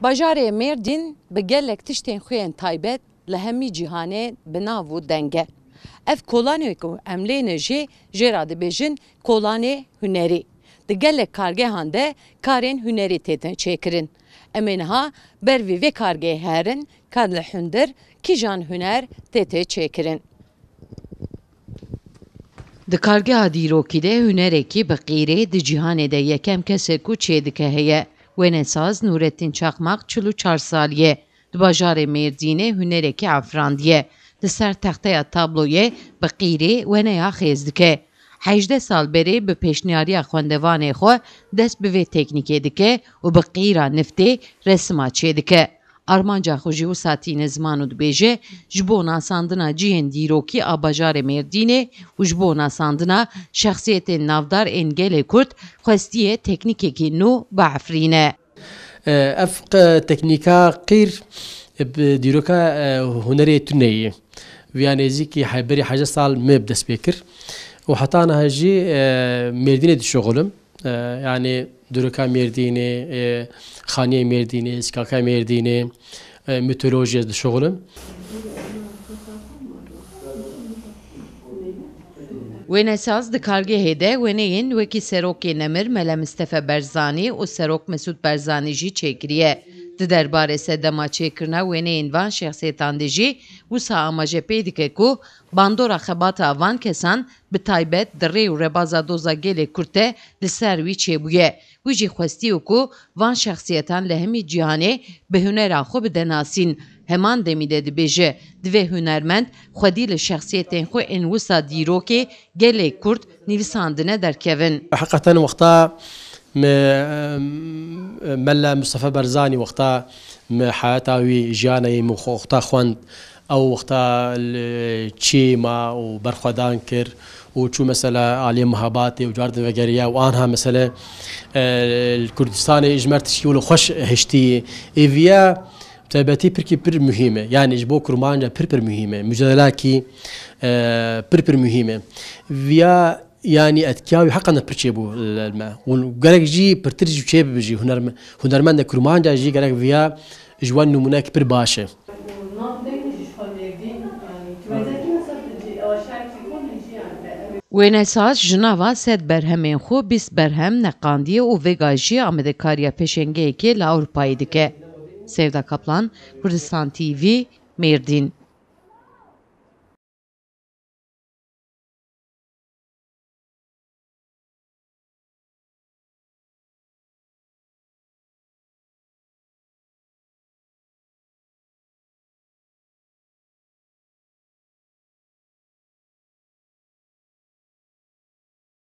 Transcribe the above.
Bajare Mêrdîn bi gelek tiştên xwe yên taybet li hemî cîhanê binav û denge. Ev kolanê ku emlêne jê jêra dibêjin kolanê hunerî. Di gelek kargehan de karên hunerî têtin çêkirin. Em ê niha ber vê vê kargeyê herin ka li hundir kîjan huner têtê çêkirin. Di kargeha dîrokî de hunerekî bi qîrê di cîhanê de yekem kesek ku çêdike heye. Ուենեսազ նուրետին չախmaq չլու չարսալիե, դուբաժարե մերդինե հուներեքի ավրանդիե, դսար թախտայա տաբլոյե բղիրի ուենեյա խեզդիկե։ 18 سال بری به پیشنیاری خواندوان خو دست به تکنیک دکه و به قیرا نفتی رسما چه دکه. Armanca хуживу сатҳи незману дубеже ji bo nasandina cihên dîrokî a bajarê Mêrdînê û ji bo nasandina şexsiyetên navdar ên gelê Kurd xwestiye teknîkekî nû bi Efrînê. Ev teknîka qîr e, dîroka e, hunerê tuneyê. Viya nêzîkî heyberî hece sal me bi dest pê kir û heta e, yani Dürüka Merdini, e, Khaniye Merdini, İskaka Merdini, e, mitolojiye de şoğulum. Wenesaz dikarge hede Weneyin veki serok nemir Mele Mistefe Berzanî û serok Mesut Berzanî jî çêkiriye. Di derbarê sedema çêkirina wêneyên van şexsiyetandê jî wisa amaje pê dike ku bandora xebata van kesan bi taybet di rê û rebaza doza gelê kurte li ser wî çêbûye. Wî jî xwestiyo ku van şexsiyetan li hemî cihanê bi hunera xwe bide nasîn. Heman demî de dibêje divê hunermend xwedî li şexsiyetên xwe ên wisa dîrokê gelê kurd nivîsandine derkevin. Heqetan wexta مەلە مستەفە بەرزانی وەختا حياتاوی ژیانەی مخۆختا خوند ئەو وەختا چێما و بەرخوادان کرد و چوو مەسەلە عالی مەهاباتێ و جاردەگەریا و آنها مەسەلە کوردستانی ژمەر تشکی و خۆش هشتی ئێڤە تایبەتی پرکی پر مهمە یانیش بۆ کورمانجە پر پر مهمە مجدلاکی پر پر مهمە ویا ینی ئەتیاوی حقە نەپرچێ بوو لەمە گەرەك ژی پرترجی چێ بژی هوەرمەندە کورماندا ژی گەرەك ویا ژوان نمونەك پر باشە. Wênesaz ji nava sed berhemên xwe bîst berhem neqandiye û vêga jî amedekariya pêşengeyekê li Ewropayê dike. Sevda Kaplan, Kurdistan TV, Mêrdîn.